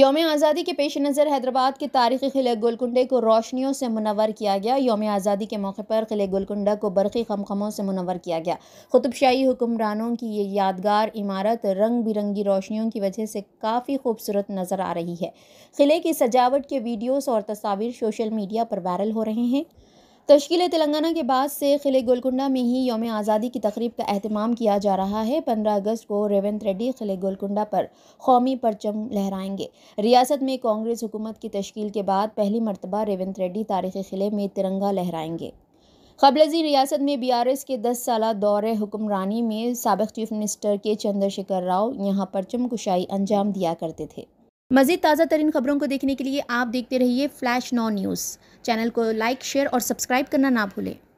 یوم آزادی کے پیش نظر حیدرآباد کے تاریخی قلعہ گولکنڈے کو روشنیوں سے منور کیا گیا یوم آزادی کے موقع پر قلعہ گولکنڈہ کو برقی خمخموں سے منور کیا گیا قطب شاہی حکمرانوں کی یہ یادگار عمارت رنگ برنگی روشنیوں کی وجہ سے کافی خوبصورت نظر آ رہی ہے قلعے کی سجاوٹ کے ویڈیوز اور تصاویر شوشل میڈیا پر وائرل ہو رہے ہیں تشکیل تلنگانہ کے بعد سے قلعے گولکنڈہ میں ہی یوم آزادی کی تقریب کا اہتمام کیا جا رہا ہے پندرہ اگست کو ریونت ریڈی قلعے گولکنڈہ پر قومی پرچم لہرائیں گے ریاست میں کانگریس حکومت کی تشکیل کے بعد پہلی مرتبہ ریونت ریڈی تاریخ قلعے میں ترنگا لہرائیں گے قبل ازیں ریاست میں بی آر ایس کے دس سالہ دور حکمرانی میں سابق چیف منسٹر کے چندر شیکھر راؤ یہاں پرچم کشائی انجام دیا کرتے تھے مزید تازہ ترین خبروں کو دیکھنے کے لیے آپ دیکھتے رہیے فلیش نو نیوز چینل کو لائک شیئر اور سبسکرائب کرنا نہ بھولیں